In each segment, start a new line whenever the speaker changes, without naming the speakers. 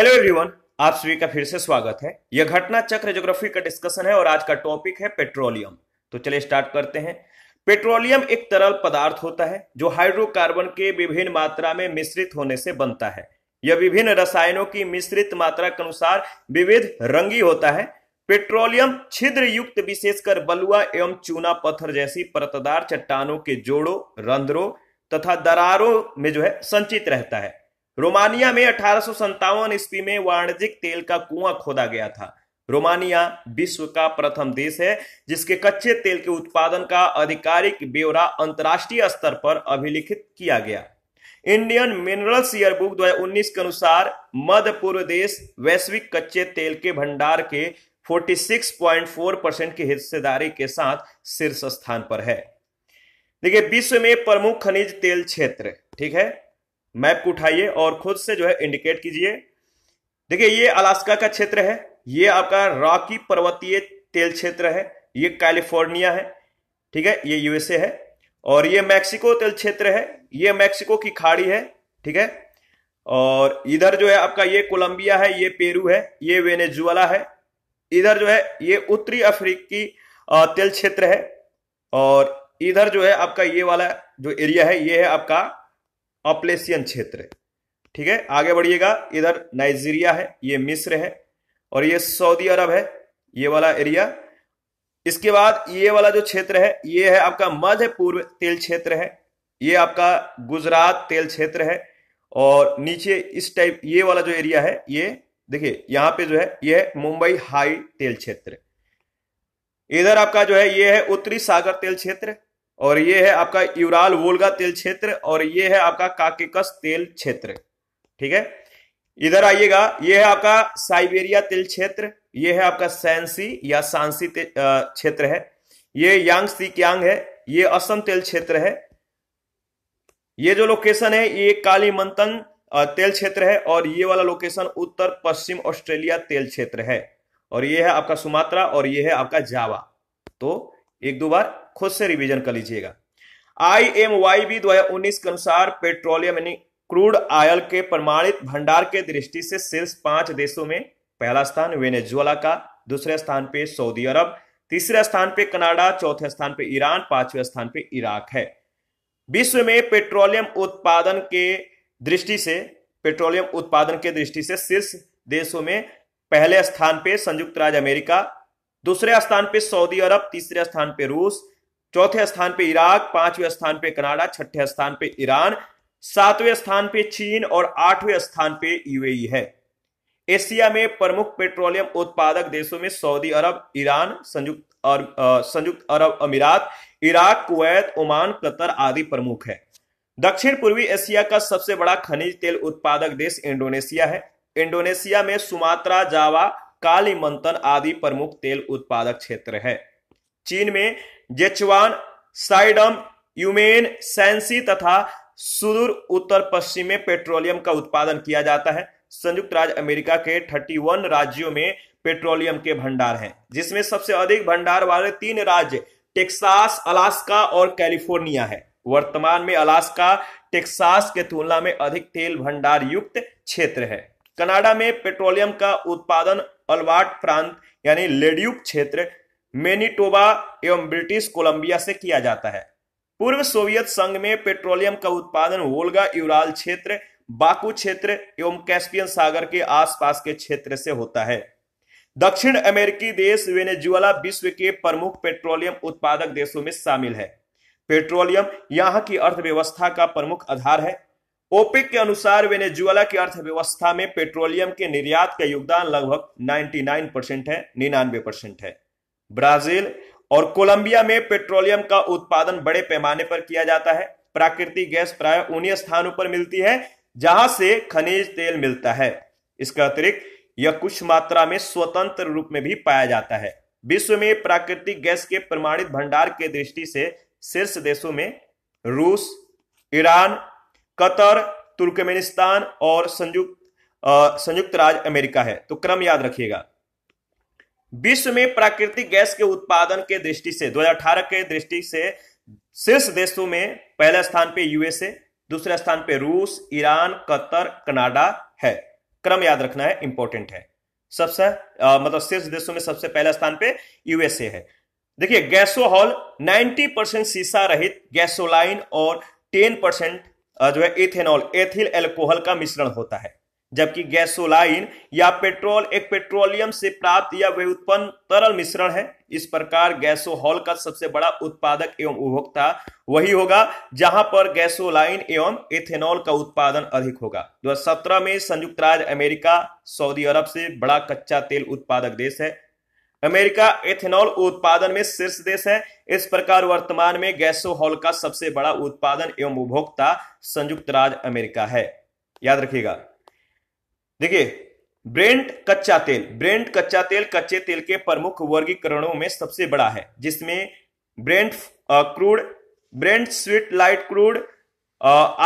hello everyone आप सभी का फिर से स्वागत है यह घटना चक्र ज्योग्राफी का डिस्कशन है और आज का टॉपिक है पेट्रोलियम तो चलिए स्टार्ट करते हैं पेट्रोलियम एक तरल पदार्थ होता है जो हाइड्रोकार्बन के विभिन्न मात्रा में मिश्रित होने से बनता है यह विभिन्न रसायनों की मिश्रित मात्रा के अनुसार विविध रंगी होता है पेट्रोलियम छिद्र युक्त विशेषकर बलुआ एवं चूना पत्थर जैसी परतदार चट्टानों के जोड़ों रंध्रों तथा दरारों में जो है संचित रहता है रोमानिया में अठारह ईस्वी में वाणिज्यिक तेल का कुआं खोदा गया था रोमानिया विश्व का प्रथम देश है जिसके कच्चे तेल के उत्पादन का आधिकारिक ब्यौरा अंतर्राष्ट्रीय स्तर पर अभिलिखित किया गया इंडियन मिनरल्स ईयरबुक 2019 के अनुसार मध्य पूर्व देश वैश्विक कच्चे तेल के भंडार के 46.4 परसेंट की हिस्सेदारी के साथ शीर्ष स्थान पर है देखिए विश्व में प्रमुख खनिज तेल क्षेत्र ठीक है मैप को उठाइए और खुद से जो है इंडिकेट कीजिए देखिए ये अलास्का का क्षेत्र है ये आपका रॉकी पर्वतीय तेल क्षेत्र है ये कैलिफोर्निया है ठीक है ये यूएसए है और ये मैक्सिको तेल क्षेत्र है ये मैक्सिको की खाड़ी है ठीक है और इधर जो है आपका ये कोलंबिया है ये पेरू है ये वेनेजुएला है इधर जो है ये उत्तरी अफ्रीकी तेल क्षेत्र है और इधर जो है आपका ये वाला जो एरिया है ये है आपका अपलेसियन क्षेत्र ठीक है आगे बढ़िएगा इधर नाइजीरिया है ये मिस्र है और ये सऊदी अरब है ये वाला एरिया इसके बाद ये वाला जो क्षेत्र है ये है आपका मध्य पूर्व तेल क्षेत्र है ये आपका गुजरात तेल क्षेत्र है और नीचे इस टाइप ये वाला जो एरिया है ये देखिए यहां पे जो है ये है मुंबई हाई तेल क्षेत्र इधर आपका जो है ये है उत्तरी सागर तेल क्षेत्र और ये है आपका यूराल वोल्गा तेल क्षेत्र और ये है आपका काकेकस तेल क्षेत्र ठीक है इधर आइएगा ये है आपका साइबेरिया तेल क्षेत्र ये है आपका सैंसी या सांसी क्षेत्र है ये यांग सी क्यांग है ये असम तेल क्षेत्र है ये जो लोकेशन है ये काली मंथन तेल क्षेत्र है और ये वाला लोकेशन उत्तर पश्चिम ऑस्ट्रेलिया तेल क्षेत्र है और ये है आपका सुमात्रा और ये है आपका जावा तो एक दो बार खुद से रिवीजन कर लीजिएगा आई एम वाई बी दो के अनुसार पेट्रोलियम यानी क्रूड ऑयल के प्रमाणित भंडार के दृष्टि से शीर्ष पांच देशों में पहला स्थान वेनेजुएला का दूसरे स्थान पे सऊदी अरब तीसरे स्थान पे कनाडा चौथे स्थान पे ईरान पांचवें स्थान पे इराक है विश्व में पेट्रोलियम उत्पादन के दृष्टि से पेट्रोलियम उत्पादन के दृष्टि से शीर्ष देशों में पहले स्थान पे संयुक्त राज्य अमेरिका दूसरे स्थान पे सऊदी अरब तीसरे स्थान पे रूस चौथे स्थान पे इराक पांचवें स्थान पे कनाडा छठे स्थान पे ईरान सातवें स्थान पे चीन और आठवें स्थान पे यूएई है एशिया में प्रमुख पेट्रोलियम उत्पादक देशों में सऊदी अरब ईरान संयुक्त और संयुक्त अरब अमीरात इराक कुवैत ओमान कतर आदि प्रमुख है दक्षिण पूर्वी एशिया का सबसे बड़ा खनिज तेल उत्पादक देश इंडोनेशिया है इंडोनेशिया में सुमात्रा जावा कालीमंतन आदि प्रमुख तेल उत्पादक क्षेत्र है चीन में जेचवान साइडम यूमेन सैंसी तथा सुदूर उत्तर पश्चिम में पेट्रोलियम का उत्पादन किया जाता है संयुक्त राज्य अमेरिका के 31 राज्यों में पेट्रोलियम के भंडार हैं जिसमें सबसे अधिक भंडार वाले तीन राज्य टेक्सास अलास्का और कैलिफोर्निया है वर्तमान में अलास्का टेक्सास के तुलना में अधिक तेल भंडार युक्त क्षेत्र है कनाडा में पेट्रोलियम का उत्पादन अलवाट प्रांत यानी लेड्यूक क्षेत्र मेनिटोबा एवं ब्रिटिश कोलंबिया से किया जाता है पूर्व सोवियत संघ में पेट्रोलियम का उत्पादन वोल्गा यूराल क्षेत्र बाकू क्षेत्र एवं कैस्पियन सागर के आसपास के क्षेत्र से होता है दक्षिण अमेरिकी देश वेनेजुएला विश्व के प्रमुख पेट्रोलियम उत्पादक देशों में शामिल है पेट्रोलियम यहाँ की अर्थव्यवस्था का प्रमुख आधार है ओपिक के अनुसार वेनेजुएला की अर्थव्यवस्था में पेट्रोलियम के निर्यात का योगदान लगभग 99 परसेंट है निन्यानवे परसेंट है ब्राजील और कोलंबिया में पेट्रोलियम का उत्पादन बड़े पैमाने पर किया जाता है प्राकृतिक गैस प्राय उन्हीं स्थानों पर मिलती है जहां से खनिज तेल मिलता है इसका अतिरिक्त यह कुछ मात्रा में स्वतंत्र रूप में भी पाया जाता है विश्व में प्राकृतिक गैस के प्रमाणित भंडार के दृष्टि से शीर्ष देशों में रूस ईरान कतर तुर्कमेनिस्तान और संयुक्त संयुक्त राज्य अमेरिका है तो क्रम याद रखिएगा विश्व में प्राकृतिक गैस के उत्पादन के दृष्टि से 2018 के दृष्टि से शीर्ष देशों में पहले स्थान पे यूएसए दूसरे स्थान पे रूस ईरान कतर कनाडा है क्रम याद रखना है इंपॉर्टेंट है सबसे मतलब शीर्ष देशों में सबसे पहले स्थान पे यूएसए है देखिए गैसो हॉल 90 परसेंट शीशा रहित गैसोलाइन और 10 परसेंट जो है इथेनॉल एथिल एल्कोहल का मिश्रण होता है जबकि गैसोलाइन या पेट्रोल एक पेट्रोलियम से प्राप्त या वे उत्पन्न तरल मिश्रण है इस प्रकार गैसोहॉल का सबसे बड़ा उत्पादक एवं उपभोक्ता वही होगा जहां पर गैसोलाइन एवं एथेनॉल का उत्पादन अधिक होगा 2017 में संयुक्त राज्य अमेरिका सऊदी अरब से बड़ा कच्चा तेल उत्पादक देश है अमेरिका एथेनॉल उत्पादन में शीर्ष देश है इस प्रकार वर्तमान में गैसोहॉल का सबसे बड़ा उत्पादन एवं उपभोक्ता संयुक्त राज्य अमेरिका है याद रखिएगा देखिए ब्रेंट कच्चा तेल ब्रेंट कच्चा तेल कच्चे तेल के प्रमुख वर्गीकरणों में सबसे बड़ा है जिसमें Brent crude Brent sweet light crude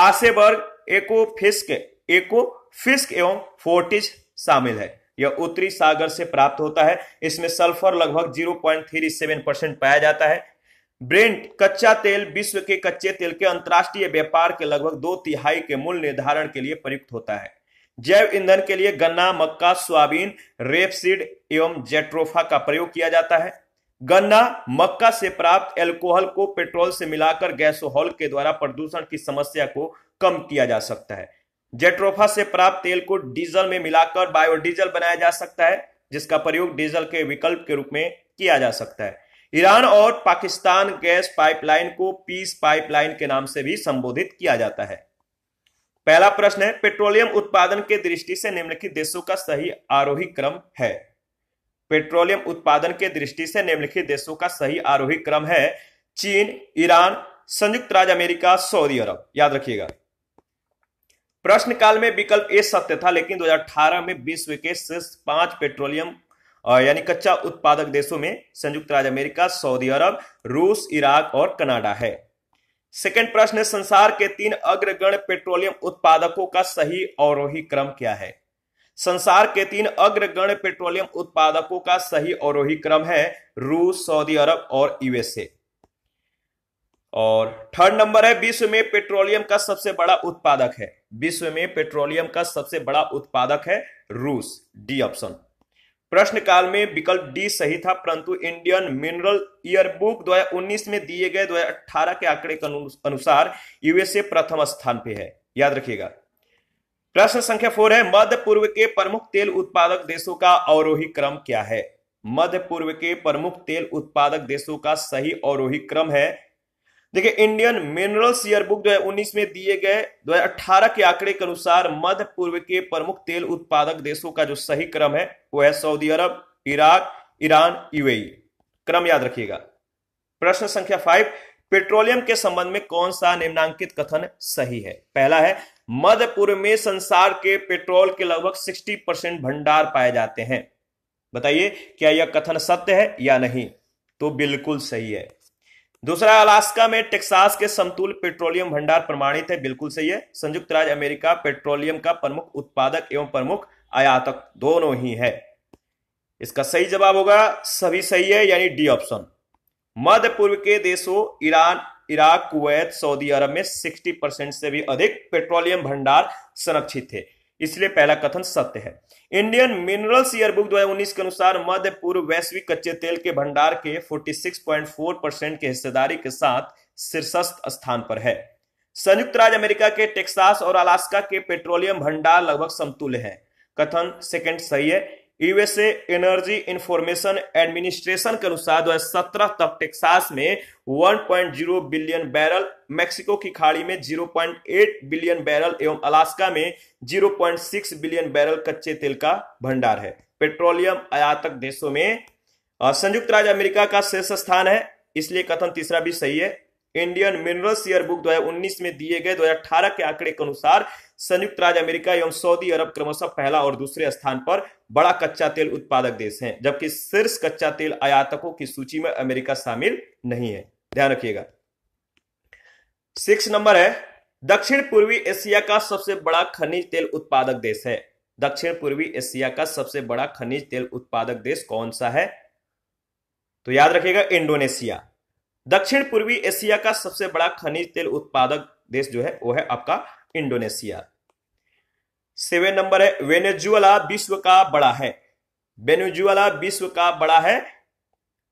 Oseberg Ekofisk Ekofisk एवं फोर्टिज शामिल है यह उत्तरी सागर से प्राप्त होता है इसमें सल्फर लगभग 0.37 परसेंट पाया जाता है ब्रेंट कच्चा तेल विश्व के कच्चे तेल के अंतर्राष्ट्रीय व्यापार के लगभग दो तिहाई के मूल्य निर्धारण के लिए प्रयुक्त होता है जैव ईंधन के लिए गन्ना मक्का सोयाबीन रेपसीड एवं जेट्रोफा का प्रयोग किया जाता है गन्ना मक्का से प्राप्त एल्कोहल को पेट्रोल से मिलाकर गैसोहॉल के द्वारा प्रदूषण की समस्या को कम किया जा सकता है जेट्रोफा से प्राप्त तेल को डीजल में मिलाकर बायोडीजल बनाया जा सकता है जिसका प्रयोग डीजल के विकल्प के रूप में किया जा सकता है ईरान और पाकिस्तान गैस पाइपलाइन को पीस पाइपलाइन के नाम से भी संबोधित किया जाता है पहला प्रश्न है पेट्रोलियम उत्पादन के दृष्टि से निम्नलिखित देशों का सही आरोही क्रम है पेट्रोलियम उत्पादन के दृष्टि से निम्नलिखित देशों का सही आरोही क्रम है चीन ईरान संयुक्त राज्य अमेरिका सऊदी अरब याद रखिएगा प्रश्न काल में विकल्प ए सत्य था लेकिन 2018 में विश्व के शीर्ष पांच पेट्रोलियम यानी कच्चा उत्पादक देशों में संयुक्त राज्य अमेरिका सऊदी अरब रूस इराक और कनाडा है सेकेंड प्रश्न है संसार के तीन अग्रगण पेट्रोलियम उत्पादकों का सही और क्रम क्या है संसार के तीन अग्रगण पेट्रोलियम उत्पादकों का सही और क्रम है रूस सऊदी अरब और यूएसए और थर्ड नंबर है विश्व में पेट्रोलियम का सबसे बड़ा उत्पादक है विश्व में पेट्रोलियम का सबसे बड़ा उत्पादक है रूस डी ऑप्शन प्रश्नकाल में विकल्प डी सही था परंतु इंडियन मिनरल ईयरबुक 2019 में दिए गए 2018 के आंकड़े के अनुसार यूएसए प्रथम स्थान पे है याद रखिएगा प्रश्न संख्या फोर है मध्य पूर्व के प्रमुख तेल उत्पादक देशों का अवरोही क्रम क्या है मध्य पूर्व के प्रमुख तेल उत्पादक देशों का सही अवरोही क्रम है देखिए इंडियन मिनरल्स ईयर बुक उन्नीस में दिए गए दो अठारह के आंकड़े के अनुसार मध्य पूर्व के प्रमुख तेल उत्पादक देशों का जो सही क्रम है वो है Saudi Arab Iraq Iran UAE क्रम याद रखिएगा प्रश्न संख्या फाइव पेट्रोलियम के संबंध में कौन सा निम्नांकित कथन सही है पहला है मध्य पूर्व में संसार के पेट्रोल के लगभग 60 परसेंट भंडार पाए जाते हैं बताइए क्या यह कथन सत्य है या नहीं तो बिल्कुल सही है दूसरा अलास्का में टेक्सास के समतुल पेट्रोलियम भंडार प्रमाणित है बिल्कुल सही है संयुक्त राज्य अमेरिका पेट्रोलियम का प्रमुख उत्पादक एवं प्रमुख आयातक दोनों ही है इसका सही जवाब होगा सभी सही है यानी डी ऑप्शन मध्य पूर्व के देशों Iran Iraq Kuwait Saudi Arab में 60 परसेंट से भी अधिक पेट्रोलियम भंडार संरक्षित थे इसलिए पहला कथन सत्य है इंडियन मिनरल्स ईयर बुक दो के अनुसार मध्य पूर्व वैश्विक कच्चे तेल के भंडार के 46.4 परसेंट के हिस्सेदारी के साथ शीर्षस्थ स्थान पर है संयुक्त राज्य अमेरिका के टेक्सास और अलास्का के पेट्रोलियम भंडार लगभग समतुल्य है कथन सेकंड सही है यूएसए एनर्जी इंफॉर्मेशन एडमिनिस्ट्रेशन के अनुसार दो तक टेक्सास में 1.0 बिलियन बैरल मेक्सिको की खाड़ी में 0.8 बिलियन बैरल एवं अलास्का में 0.6 बिलियन बैरल कच्चे तेल का भंडार है पेट्रोलियम आयातक देशों में संयुक्त राज्य अमेरिका का शीर्ष स्थान है इसलिए कथन तीसरा भी सही है इंडियन मिनरल्स दो बुक उन्नीस में दिए गए अठारह के आंकड़े के अनुसार संयुक्त राज्य अमेरिका एवं सऊदी अरब क्रमशः पहला और दूसरे स्थान पर बड़ा कच्चा तेल उत्पादक देश हैं जबकि शीर्ष कच्चा तेल आयातकों की सूची में अमेरिका शामिल नहीं है ध्यान रखिएगा सिक्स नंबर है दक्षिण पूर्वी एशिया का सबसे बड़ा खनिज तेल उत्पादक देश है दक्षिण पूर्वी एशिया का सबसे बड़ा खनिज तेल उत्पादक देश कौन सा है तो याद रखिएगा इंडोनेशिया दक्षिण पूर्वी एशिया का सबसे बड़ा खनिज तेल उत्पादक देश जो है वो है आपका इंडोनेशिया सेवन नंबर है वेनेजुअला विश्व का बड़ा है वेनेजुअला विश्व का बड़ा है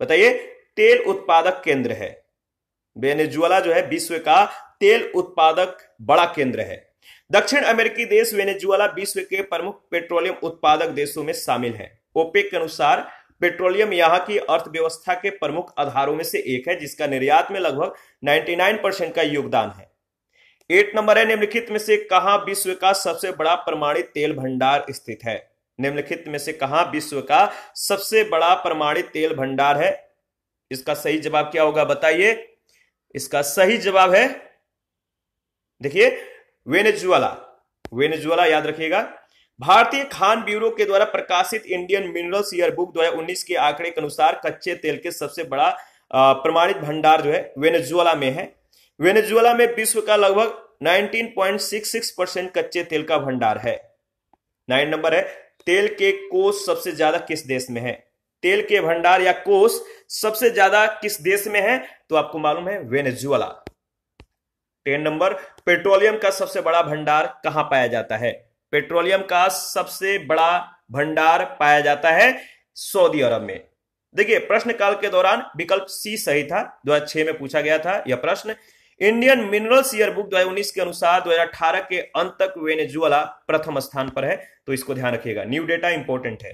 बताइए तेल उत्पादक केंद्र है वेनेजुअला जो है विश्व का तेल उत्पादक बड़ा केंद्र है दक्षिण अमेरिकी देश वेनेजुअला विश्व के प्रमुख पेट्रोलियम उत्पादक देशों में शामिल है ओपेक के अनुसार पेट्रोलियम यहाँ की अर्थव्यवस्था के प्रमुख आधारों में से एक है जिसका निर्यात में लगभग 99 परसेंट का योगदान है एट नंबर है निम्नलिखित में से कहा विश्व का सबसे बड़ा प्रमाणित तेल भंडार स्थित है निम्नलिखित में से कहा विश्व का सबसे बड़ा प्रमाणित तेल भंडार है इसका सही जवाब क्या होगा बताइए इसका सही जवाब है देखिए वेनेजुअला वेनेजुअला याद रखिएगा भारतीय खान ब्यूरो के द्वारा प्रकाशित इंडियन मिनरल्स ईयर बुक दो के आंकड़े के अनुसार कच्चे तेल के सबसे बड़ा प्रमाणित भंडार जो है वेनेजुएला में है वेनेजुएला में विश्व का लगभग 19.66 परसेंट कच्चे तेल का भंडार है नाइन नंबर है तेल के कोष सबसे ज्यादा किस देश में है तेल के भंडार या कोष सबसे ज्यादा किस देश में है तो आपको मालूम है वेनेजुएला टेन नंबर पेट्रोलियम का सबसे बड़ा भंडार कहां पाया जाता है पेट्रोलियम का सबसे बड़ा भंडार पाया जाता है सऊदी अरब में देखिए प्रश्न काल के दौरान विकल्प सी सही था दो में पूछा गया था यह प्रश्न इंडियन मिनरल्स ईयर बुक दो के अनुसार 2018 के अंत तक वेनेजुअला प्रथम स्थान पर है तो इसको ध्यान रखिएगा न्यू डेटा इंपॉर्टेंट है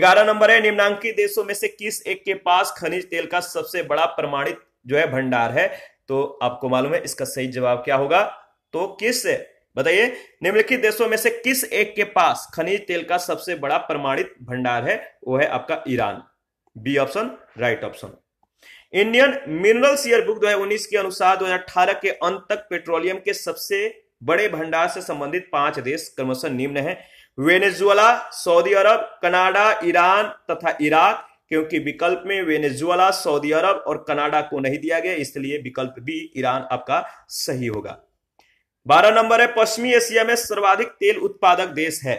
ग्यारह नंबर है निम्नांकित देशों में से किस एक के पास खनिज तेल का सबसे बड़ा प्रमाणित जो है भंडार है तो आपको मालूम है इसका सही जवाब क्या होगा तो किस बताइए निम्नलिखित देशों में से किस एक के पास खनिज तेल का सबसे बड़ा प्रमाणित भंडार है वो है आपका Iran B option right option Indian minerals year book 2019 के अनुसार 2018 के अंत तक पेट्रोलियम के सबसे बड़े भंडार से संबंधित पांच देश क्रमशः निम्न है Venezuela Saudi Arab Canada Iran तथा इराक क्योंकि विकल्प में वेनेजुएला सऊदी अरब और कनाडा को नहीं दिया गया इसलिए विकल्प बी ईरान आपका सही होगा बारह नंबर है पश्चिमी एशिया में सर्वाधिक तेल उत्पादक देश है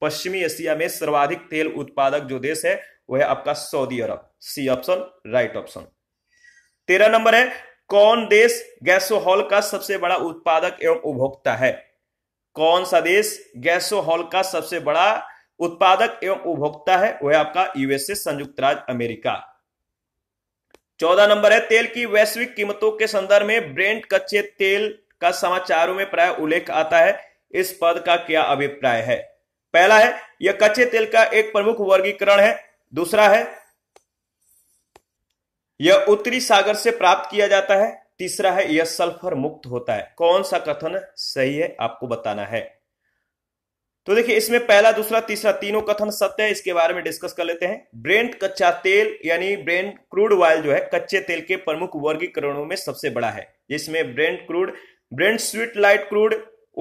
पश्चिमी एशिया में सर्वाधिक तेल उत्पादक जो देश है वह है आपका Saudi Arab C option right option तेरह नंबर है कौन देश गैसोहॉल का सबसे बड़ा उत्पादक एवं उपभोक्ता है कौन सा देश गैसोहॉल का सबसे बड़ा उत्पादक एवं उपभोक्ता है वह आपका यूएसए संयुक्त राज्य अमेरिका चौदह नंबर है तेल की वैश्विक कीमतों के संदर्भ में ब्रेंड कच्चे तेल का समाचारों में प्राय उल्लेख आता है इस पद का क्या अभिप्राय है पहला है यह कच्चे तेल का एक प्रमुख वर्गीकरण है दूसरा है यह उत्तरी सागर से प्राप्त किया जाता है तीसरा है यह सल्फर मुक्त होता है कौन सा कथन सही है आपको बताना है तो देखिए इसमें पहला दूसरा तीसरा तीनों कथन सत्य है इसके बारे में डिस्कस कर लेते हैं ब्रेंट कच्चा तेल यानी ब्रेंट क्रूड ऑयल जो है कच्चे तेल के प्रमुख वर्गीकरणों में सबसे बड़ा है जिसमें Brent crude Brent sweet light crude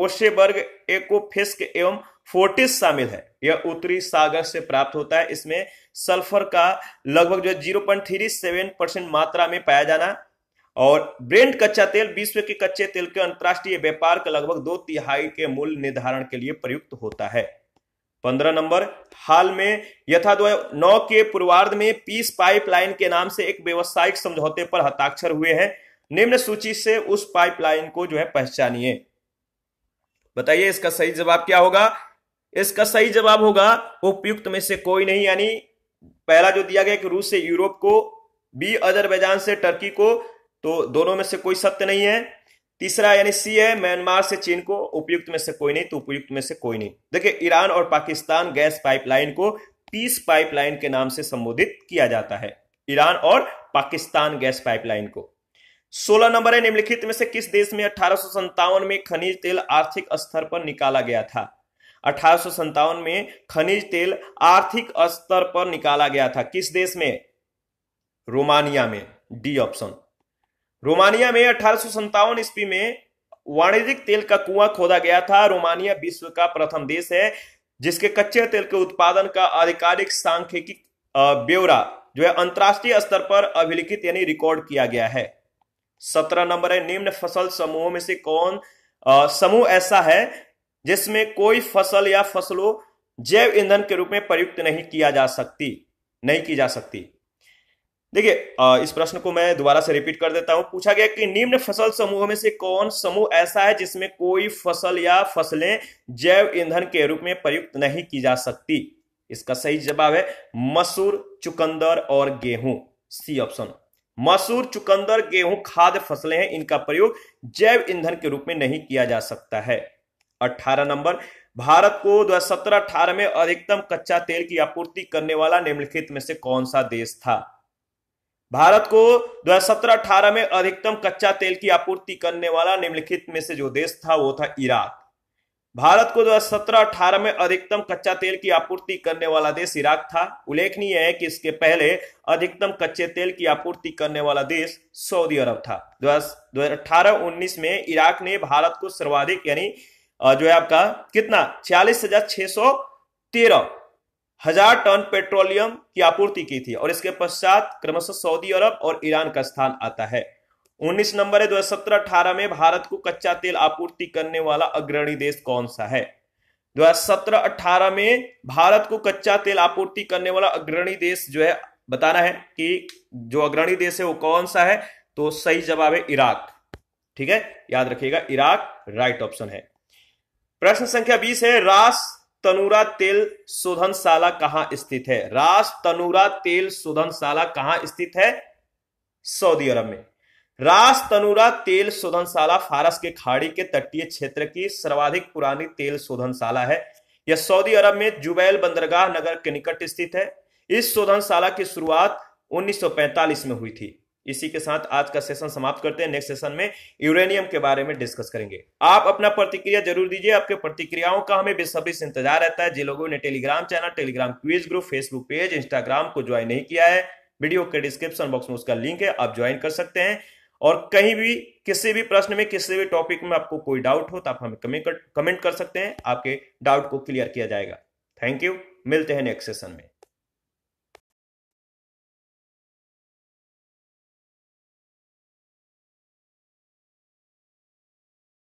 Oseberg Ekofisk एवं फोर्टिस शामिल है यह उत्तरी सागर से प्राप्त होता है इसमें सल्फर का लगभग जो zero point three seven percent मात्रा में पाया जाना और ब्रेंड कच्चा तेल विश्व के कच्चे तेल के अंतर्राष्ट्रीय व्यापार का लगभग दो तिहाई के मूल्य निर्धारण के लिए प्रयुक्त होता है पंद्रह नंबर हाल में यथा दो नौ के पूर्वार्ध में पीस पाइपलाइन के नाम से एक व्यवसायिक समझौते पर हस्ताक्षर हुए हैं निम्न सूची से उस पाइपलाइन को जो है पहचानिए बताइए इसका सही जवाब क्या होगा इसका सही जवाब होगा उपयुक्त में से कोई नहीं यानी पहला जो दिया गया कि रूस से यूरोप को बी अजरबैजान से टर्की को तो दोनों में से कोई सत्य नहीं है तीसरा यानी सी है म्यांमार से चीन को उपयुक्त में से कोई नहीं तो उपयुक्त में से कोई नहीं देखिए ईरान और पाकिस्तान गैस पाइपलाइन को पीस पाइपलाइन के नाम से संबोधित किया जाता है ईरान और पाकिस्तान गैस पाइपलाइन को सोलह नंबर है निम्नलिखित में से किस देश में अठारह में खनिज तेल आर्थिक स्तर पर निकाला गया था अठारह में खनिज तेल आर्थिक स्तर पर निकाला गया था किस देश में रोमानिया में डी ऑप्शन रोमानिया में अठारह ईस्वी में वाणिज्यिक तेल का कुआं खोदा गया था रोमानिया विश्व का प्रथम देश है जिसके कच्चे तेल के उत्पादन का आधिकारिक सांख्यिकी ब्यौरा जो है अंतर्राष्ट्रीय स्तर पर अभिलिखित यानी रिकॉर्ड किया गया है सत्रह नंबर है निम्न फसल समूह में से कौन समूह ऐसा है जिसमें कोई फसल या फसलों जैव ईंधन के रूप में प्रयुक्त नहीं किया जा सकती नहीं की जा सकती देखिए इस प्रश्न को मैं दोबारा से रिपीट कर देता हूं पूछा गया कि निम्न फसल समूह में से कौन समूह ऐसा है जिसमें कोई फसल या फसलें जैव ईंधन के रूप में प्रयुक्त नहीं की जा सकती इसका सही जवाब है मसूर चुकंदर और गेहूं सी ऑप्शन मसूर चुकंदर गेहूं खाद्य फसलें हैं इनका प्रयोग जैव ईंधन के रूप में नहीं किया जा सकता है 18 नंबर भारत को 2017 अठारह में अधिकतम कच्चा तेल की आपूर्ति करने वाला निम्नलिखित में से कौन सा देश था भारत को 2017 अठारह में अधिकतम कच्चा तेल की आपूर्ति करने वाला निम्नलिखित में से जो देश था वो था इराक भारत को 2017-18 में अधिकतम कच्चा तेल की आपूर्ति करने वाला देश इराक था उल्लेखनीय है कि इसके पहले अधिकतम कच्चे तेल की आपूर्ति करने वाला देश सऊदी अरब था अठारह उन्नीस में इराक ने भारत को सर्वाधिक यानी जो है आपका कितना छियालीस हजार छह सौ तेरह हजार टन पेट्रोलियम की आपूर्ति की थी और इसके पश्चात क्रमशः सऊदी अरब और ईरान का स्थान आता है 19 नंबर है 2017-18 में भारत को कच्चा तेल आपूर्ति करने वाला अग्रणी देश कौन सा है 2017-18 में भारत को कच्चा तेल आपूर्ति करने वाला अग्रणी देश जो है बताना है कि जो अग्रणी देश है वो कौन सा है तो सही जवाब है इराक ठीक है याद रखिएगा इराक राइट ऑप्शन है प्रश्न संख्या बीस है रास तनुरा तेल शोधनशाला कहां स्थित है रास तनुरा तेल शोधनशाला कहां स्थित है सऊदी अरब में रास तनुरा तेल शोधनशाला फारस के खाड़ी के तटीय क्षेत्र की सर्वाधिक पुरानी तेल शोधनशाला है यह सऊदी अरब में जुबैल बंदरगाह नगर के निकट स्थित है इस शोधनशाला की शुरुआत 1945 में हुई थी इसी के साथ आज का सेशन समाप्त करते हैं नेक्स्ट सेशन में यूरेनियम के बारे में डिस्कस करेंगे आप अपना प्रतिक्रिया जरूर दीजिए आपके प्रतिक्रियाओं का हमें बेसब्री से इंतजार रहता है जिन लोगों ने Telegram channel Telegram quiz group Facebook page Instagram को ज्वाइन नहीं किया है वीडियो के डिस्क्रिप्शन बॉक्स में उसका लिंक है आप ज्वाइन कर सकते हैं और कहीं भी किसी भी प्रश्न में किसी भी टॉपिक में आपको कोई डाउट हो तो आप हमें कमेंट कर, सकते हैं आपके डाउट को क्लियर किया जाएगा थैंक यू मिलते हैं नेक्स्ट सेशन में